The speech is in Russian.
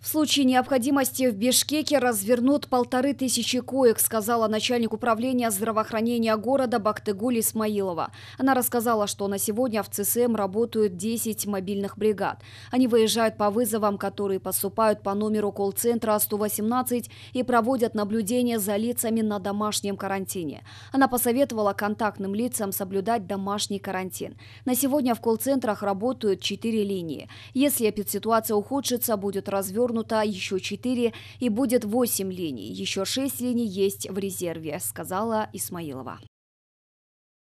В случае необходимости в Бишкеке развернут полторы тысячи коек, сказала начальник управления здравоохранения города Бактыгуль Исмаилова. Она рассказала, что на сегодня в ЦСМ работают 10 мобильных бригад. Они выезжают по вызовам, которые поступают по номеру колл-центра 118 и проводят наблюдение за лицами на домашнем карантине. Она посоветовала контактным лицам соблюдать домашний карантин. На сегодня в колл-центрах работают 4 линии. Если эпидситуация ухудшится, будет развернут развернуто еще 4 и будет 8 линий. Еще 6 линий есть в резерве, сказала Исмаилова.